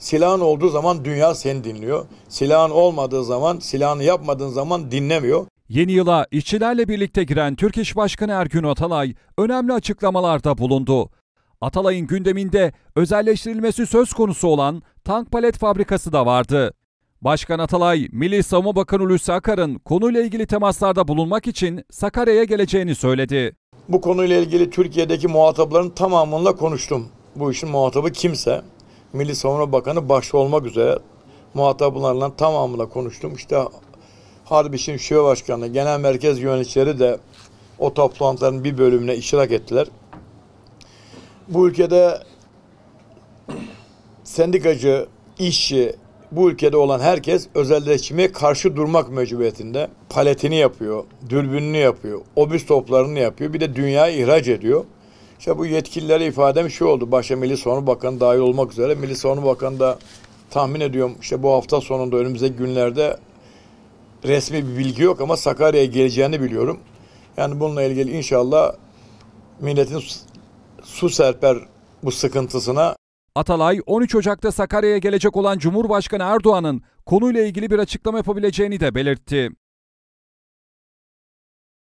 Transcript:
Silahın olduğu zaman dünya seni dinliyor. Silahın olmadığı zaman, silahını yapmadığın zaman dinlemiyor. Yeni yıla işçilerle birlikte giren Türk İş Başkanı Ergün Atalay önemli açıklamalarda bulundu. Atalay'ın gündeminde özelleştirilmesi söz konusu olan tank palet fabrikası da vardı. Başkan Atalay, Milli Savunma Bakanı Hulusi Akar'ın konuyla ilgili temaslarda bulunmak için Sakarya'ya geleceğini söyledi. Bu konuyla ilgili Türkiye'deki muhatapların tamamıyla konuştum. Bu işin muhatabı kimse. Milli Savunma Bakanı başta olmak üzere muhatap olanların tamamıyla konuştum. İşte Harp İşin Şube Başkanı, Genel Merkez Yöneticileri de o toplantıların bir bölümüne iştirak ettiler. Bu ülkede sendikacı, işçi, bu ülkede olan herkes özelleşmeye karşı durmak mecburiyetinde. Paletini yapıyor, dürbününü yapıyor, obüs toplarını yapıyor, bir de dünyaya ihraç ediyor. İşte bu yetkililere ifadem şu oldu. Başta Milli Savunma Bakanı dahil olmak üzere. Milli Savunma Bakanı da tahmin ediyorum işte bu hafta sonunda önümüzdeki günlerde resmi bir bilgi yok ama Sakarya'ya geleceğini biliyorum. Yani bununla ilgili inşallah milletin su serper bu sıkıntısına Atalay 13 Ocak'ta Sakarya'ya gelecek olan Cumhurbaşkanı Erdoğan'ın konuyla ilgili bir açıklama yapabileceğini de belirtti.